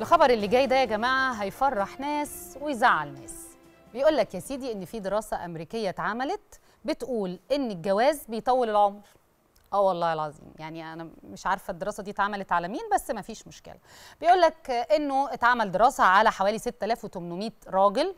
الخبر اللي جاي ده يا جماعه هيفرح ناس ويزعل ناس بيقول لك يا سيدي ان في دراسه امريكيه اتعملت بتقول ان الجواز بيطول العمر اه والله العظيم يعني انا مش عارفه الدراسه دي اتعملت على مين بس ما فيش مشكله بيقول لك انه اتعمل دراسه على حوالي 6800 راجل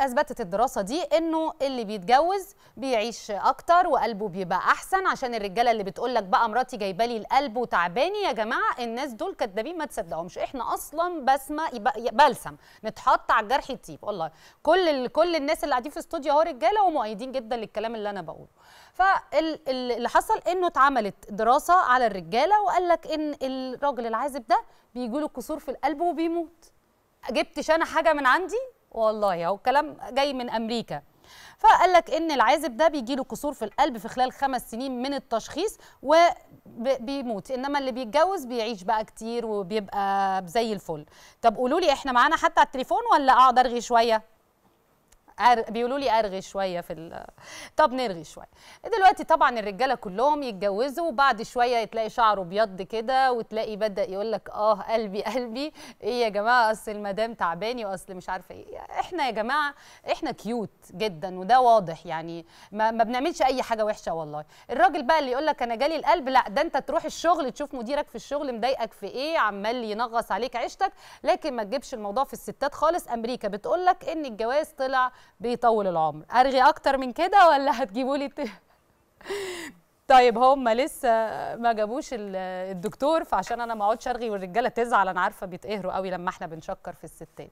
اثبتت الدراسه دي انه اللي بيتجوز بيعيش اكتر وقلبه بيبقى احسن عشان الرجاله اللي بتقول لك بقى مراتي جايبه لي القلب وتعباني يا جماعه الناس دول كدابين ما تصدقهمش احنا اصلا بسمه بلسم نتحط على الجرح يطيب والله كل كل الناس اللي قاعدين في استوديو اهو رجاله ومؤيدين جدا للكلام اللي انا بقوله فاللي حصل انه اتعملت دراسه على الرجاله وقال لك ان الراجل العازب ده بيجي له كسور في القلب وبيموت جبتش انا حاجه من عندي والله اهو كلام جاي من امريكا فقال لك ان العازب ده بيجي له كسور في القلب في خلال خمس سنين من التشخيص وبيموت انما اللي بيتجوز بيعيش بقى كتير وبيبقى زي الفل طب قولوا لي احنا معانا حتى على التليفون ولا اقعد ارغي شويه بيقولوا لي ارغي شويه في ال... طب نرغي شويه دلوقتي طبعا الرجاله كلهم يتجوزوا وبعد شويه تلاقي شعره ابيض كده وتلاقي بدا يقول لك اه قلبي قلبي ايه يا جماعه اصل المدام تعباني واصل مش عارفه ايه احنا يا جماعه احنا كيوت جدا وده واضح يعني ما, ما بنعملش اي حاجه وحشه والله الراجل بقى اللي يقول لك انا جالي القلب لا ده انت تروح الشغل تشوف مديرك في الشغل مضايقك في ايه عمال ينغص عليك عيشتك لكن ما تجيبش الموضوع في الستات خالص امريكا بتقول لك ان الجواز طلع بيطول العمر ارغي اكتر من كده ولا هتجيبوا لي طيب هم لسه ما جابوش الدكتور فعشان انا ما اقعدش ارغي والرجاله تزعل انا عارفه بيتقهروا قوي لما احنا بنشكر في الستات